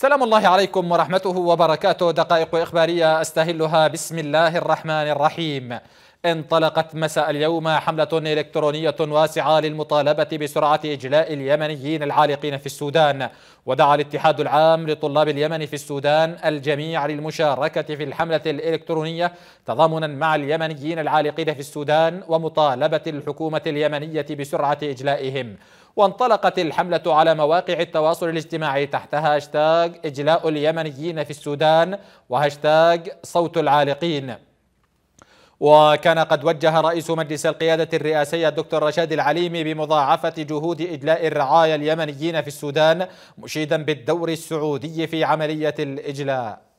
سلام الله عليكم ورحمته وبركاته دقائق إخبارية أستهلها بسم الله الرحمن الرحيم انطلقت مساء اليوم حملة إلكترونية واسعة للمطالبة بسرعة إجلاء اليمنيين العالقين في السودان ودعا الاتحاد العام لطلاب اليمن في السودان الجميع للمشاركة في الحملة الإلكترونية تضامنا مع اليمنيين العالقين في السودان ومطالبة الحكومة اليمنية بسرعة إجلائهم وانطلقت الحملة على مواقع التواصل الاجتماعي تحت هاشتاج إجلاء اليمنيين في السودان وهاشتاج صوت العالقين وكان قد وجه رئيس مجلس القيادة الرئاسية الدكتور رشاد العليمي بمضاعفة جهود إجلاء الرعايا اليمنيين في السودان مشيدا بالدور السعودي في عملية الإجلاء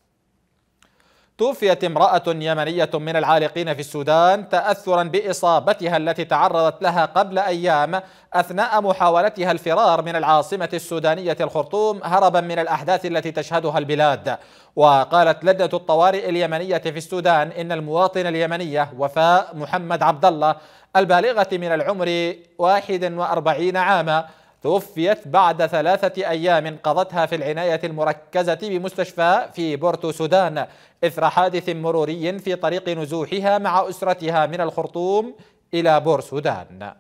توفيت امرأة يمنية من العالقين في السودان تأثرا بإصابتها التي تعرضت لها قبل أيام أثناء محاولتها الفرار من العاصمة السودانية الخرطوم هربا من الأحداث التي تشهدها البلاد وقالت لجنة الطوارئ اليمنية في السودان إن المواطنة اليمنية وفاء محمد عبد الله البالغة من العمر 41 عاما توفيت بعد ثلاثة أيام قضتها في العناية المركزة بمستشفى في بورتو سودان إثر حادث مروري في طريق نزوحها مع أسرتها من الخرطوم إلى بور سودان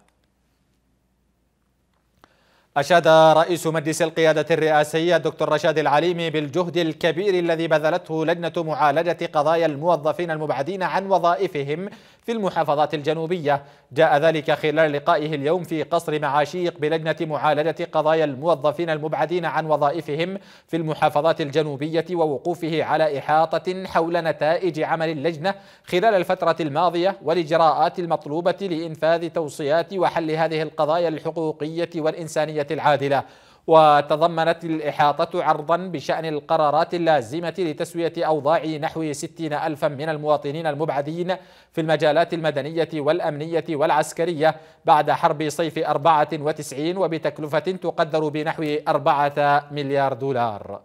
أشاد رئيس مجلس القيادة الرئاسية الدكتور رشاد العليمي بالجهد الكبير الذي بذلته لجنة معالجة قضايا الموظفين المبعدين عن وظائفهم في المحافظات الجنوبية جاء ذلك خلال لقائه اليوم في قصر معاشيق بلجنة معالجة قضايا الموظفين المبعدين عن وظائفهم في المحافظات الجنوبية ووقوفه على إحاطة حول نتائج عمل اللجنة خلال الفترة الماضية والإجراءات المطلوبة لإنفاذ توصيات وحل هذه القضايا الحقوقية والإنسانية العادلة وتضمنت الإحاطة عرضا بشأن القرارات اللازمة لتسوية أوضاع نحو 60 ألفا من المواطنين المبعدين في المجالات المدنية والأمنية والعسكرية بعد حرب صيف 94 وبتكلفة تقدر بنحو 4 مليار دولار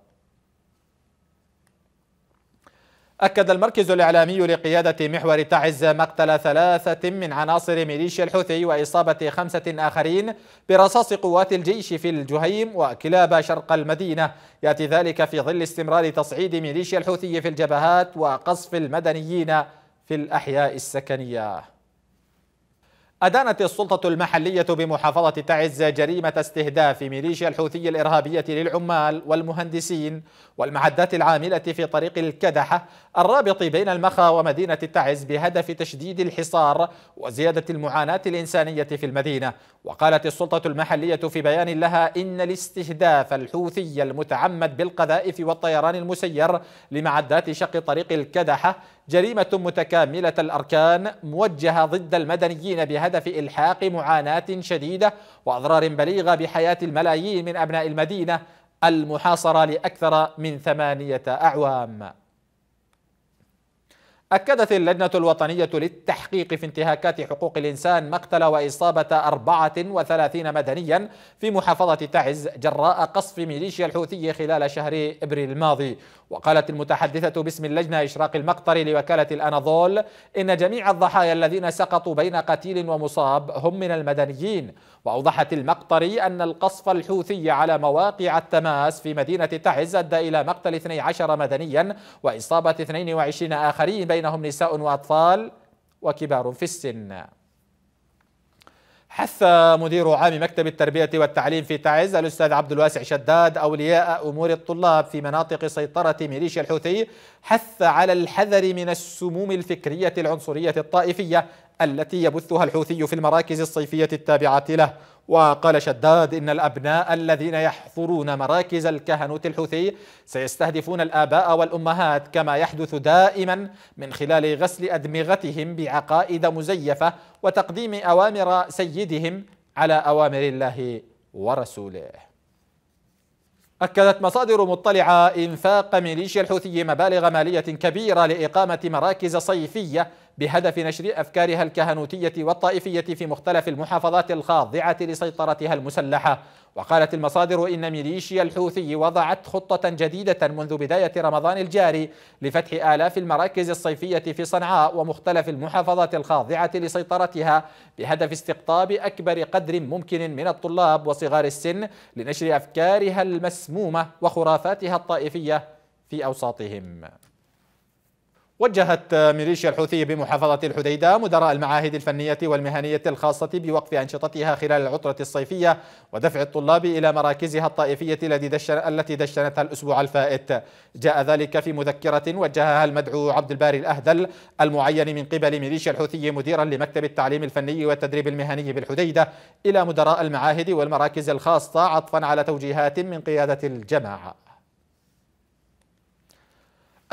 أكد المركز الإعلامي لقيادة محور تعز مقتل ثلاثة من عناصر ميليشيا الحوثي وإصابة خمسة آخرين برصاص قوات الجيش في الجهيم وكلاب شرق المدينة يأتي ذلك في ظل استمرار تصعيد ميليشيا الحوثي في الجبهات وقصف المدنيين في الأحياء السكنية أدانت السلطة المحلية بمحافظة تعز جريمة استهداف ميليشيا الحوثي الإرهابية للعمال والمهندسين والمعدات العاملة في طريق الكدحة الرابط بين المخا ومدينة تعز بهدف تشديد الحصار وزيادة المعاناة الإنسانية في المدينة وقالت السلطة المحلية في بيان لها إن الاستهداف الحوثي المتعمد بالقذائف والطيران المسير لمعدات شق طريق الكدحة جريمة متكاملة الأركان موجهة ضد المدنيين بهدف إلحاق معاناة شديدة وأضرار بليغة بحياة الملايين من أبناء المدينة المحاصرة لأكثر من ثمانية أعوام أكدت اللجنة الوطنية للتحقيق في انتهاكات حقوق الإنسان مقتل وإصابة 34 مدنيا في محافظة تعز جراء قصف ميليشيا الحوثي خلال شهر إبريل الماضي وقالت المتحدثة باسم اللجنة إشراق المقطر لوكالة الأناضول إن جميع الضحايا الذين سقطوا بين قتيل ومصاب هم من المدنيين وأوضحت المقطري أن القصف الحوثي على مواقع التماس في مدينة تعز أدى إلى مقتل 12 مدنيا وإصابة 22 آخرين بينهم نساء وأطفال وكبار في السن حث مدير عام مكتب التربية والتعليم في تعز الأستاذ عبد الواسع شداد أولياء أمور الطلاب في مناطق سيطرة ميليشيا الحوثي حث على الحذر من السموم الفكرية العنصرية الطائفية التي يبثها الحوثي في المراكز الصيفية التابعة له وقال شداد إن الأبناء الذين يحضرون مراكز الكهنوت الحوثي سيستهدفون الآباء والأمهات كما يحدث دائما من خلال غسل أدمغتهم بعقائد مزيفة وتقديم أوامر سيدهم على أوامر الله ورسوله أكدت مصادر مطلعة إنفاق ميليشيا الحوثي مبالغ مالية كبيرة لإقامة مراكز صيفية بهدف نشر أفكارها الكهنوتية والطائفية في مختلف المحافظات الخاضعة لسيطرتها المسلحة وقالت المصادر إن ميليشيا الحوثي وضعت خطة جديدة منذ بداية رمضان الجاري لفتح آلاف المراكز الصيفية في صنعاء ومختلف المحافظات الخاضعة لسيطرتها بهدف استقطاب أكبر قدر ممكن من الطلاب وصغار السن لنشر أفكارها المسمومة وخرافاتها الطائفية في أوساطهم وجهت ميليشيا الحوثي بمحافظة الحديدة مدراء المعاهد الفنية والمهنية الخاصة بوقف أنشطتها خلال العطلة الصيفية ودفع الطلاب إلى مراكزها الطائفية التي دشنتها الأسبوع الفائت جاء ذلك في مذكرة وجهها المدعو عبد الباري الأهدل المعين من قبل ميليشيا الحوثي مديرا لمكتب التعليم الفني والتدريب المهني بالحديدة إلى مدراء المعاهد والمراكز الخاصة عطفا على توجيهات من قيادة الجماعة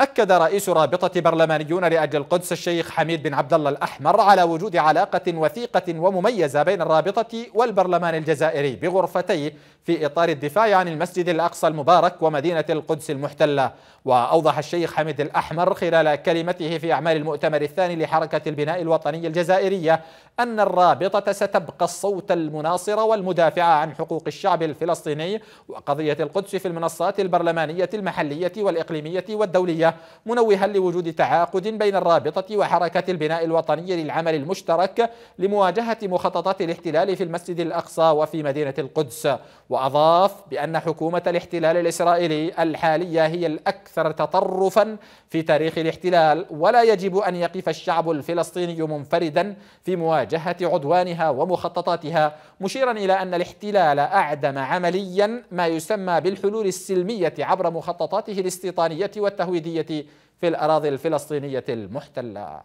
أكد رئيس رابطة برلمانيون لأجل القدس الشيخ حميد بن عبد الله الأحمر على وجود علاقة وثيقة ومميزة بين الرابطة والبرلمان الجزائري بغرفتيه في إطار الدفاع عن المسجد الأقصى المبارك ومدينة القدس المحتلة وأوضح الشيخ حميد الأحمر خلال كلمته في أعمال المؤتمر الثاني لحركة البناء الوطني الجزائرية أن الرابطة ستبقى الصوت المناصر والمدافع عن حقوق الشعب الفلسطيني وقضية القدس في المنصات البرلمانية المحلية والإقليمية والدولية منوها لوجود تعاقد بين الرابطة وحركة البناء الوطني للعمل المشترك لمواجهة مخططات الاحتلال في المسجد الأقصى وفي مدينة القدس وأضاف بأن حكومة الاحتلال الإسرائيلي الحالية هي الأكثر تطرفا في تاريخ الاحتلال ولا يجب أن يقف الشعب الفلسطيني منفردا في مواجهة عدوانها ومخططاتها مشيرا إلى أن الاحتلال أعدم عمليا ما يسمى بالحلول السلمية عبر مخططاته الاستيطانية والتهويدية الدولية في الأراضي الفلسطينية المحتلة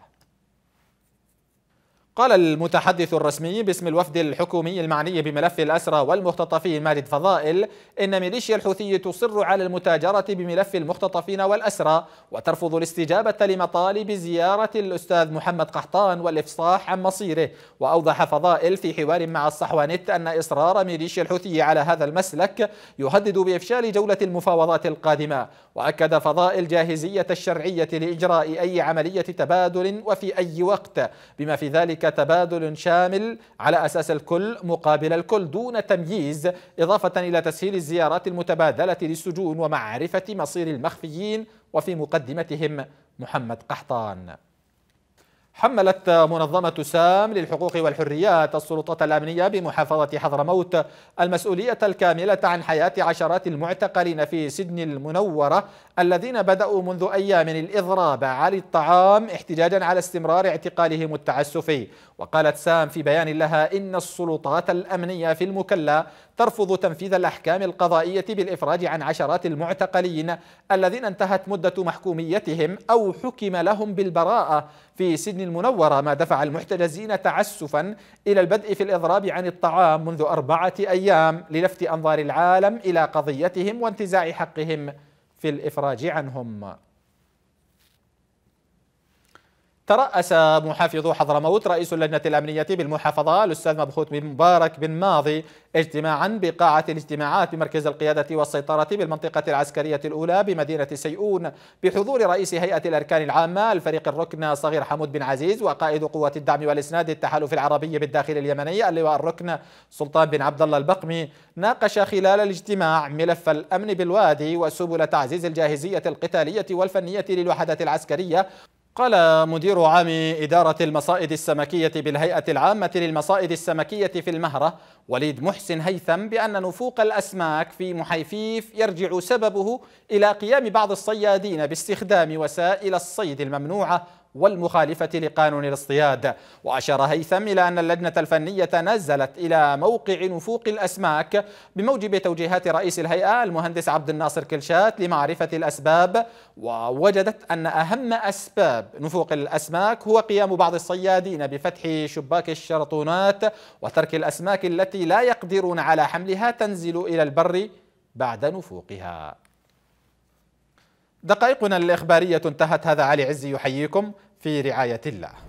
قال المتحدث الرسمي باسم الوفد الحكومي المعني بملف الأسرى والمختطفين مالد فضائل إن ميليشيا الحوثي تصر على المتاجرة بملف المختطفين والأسرى وترفض الاستجابة لمطالب زيارة الأستاذ محمد قحطان والإفصاح عن مصيره وأوضح فضائل في حوار مع الصحوانت أن إصرار ميليشيا الحوثي على هذا المسلك يهدد بإفشال جولة المفاوضات القادمة وأكد فضائل جاهزية الشرعية لإجراء أي عملية تبادل وفي أي وقت بما في ذلك تبادل شامل على أساس الكل مقابل الكل دون تمييز إضافة إلى تسهيل الزيارات المتبادلة للسجون ومعرفة مصير المخفيين وفي مقدمتهم محمد قحطان حملت منظمة سام للحقوق والحريات السلطات الأمنية بمحافظة حضرموت المسؤولية الكاملة عن حياة عشرات المعتقلين في سجن المنورة الذين بدأوا منذ أيام الإضراب على الطعام احتجاجا على استمرار اعتقالهم التعسفي وقالت سام في بيان لها إن السلطات الأمنية في المكلا ترفض تنفيذ الأحكام القضائية بالإفراج عن عشرات المعتقلين الذين انتهت مدة محكوميتهم أو حكم لهم بالبراءة في سجن المنورة ما دفع المحتجزين تعسفا إلى البدء في الإضراب عن الطعام منذ أربعة أيام للفت أنظار العالم إلى قضيتهم وانتزاع حقهم في الإفراج عنهم ترأس محافظ حضرموت رئيس اللجنة الأمنية بالمحافظة الأستاذ مبخوت بن مبارك بن ماضي اجتماعا بقاعة الاجتماعات بمركز القيادة والسيطرة بالمنطقة العسكرية الأولى بمدينة سيئون بحضور رئيس هيئة الأركان العامة الفريق الركن صغير حمود بن عزيز وقائد قوة الدعم والإسناد التحالف العربي بالداخل اليمني اللواء الركن سلطان بن عبد الله البقمي ناقش خلال الاجتماع ملف الأمن بالوادي وسبل تعزيز الجاهزية القتالية والفنية للوحدات العسكرية قال مدير عام إدارة المصائد السمكية بالهيئة العامة للمصائد السمكية في المهرة وليد محسن هيثم بأن نفوق الأسماك في محيفيف يرجع سببه إلى قيام بعض الصيادين باستخدام وسائل الصيد الممنوعة والمخالفة لقانون الاصطياد وأشار هيثم إلى أن اللجنة الفنية نزلت إلى موقع نفوق الأسماك بموجب توجيهات رئيس الهيئة المهندس عبد الناصر كلشات لمعرفة الأسباب ووجدت أن أهم أسباب نفوق الأسماك هو قيام بعض الصيادين بفتح شباك الشرطونات وترك الأسماك التي لا يقدرون على حملها تنزل إلى البر بعد نفوقها دقائقنا الإخبارية انتهت هذا علي عزي يحييكم في رعاية الله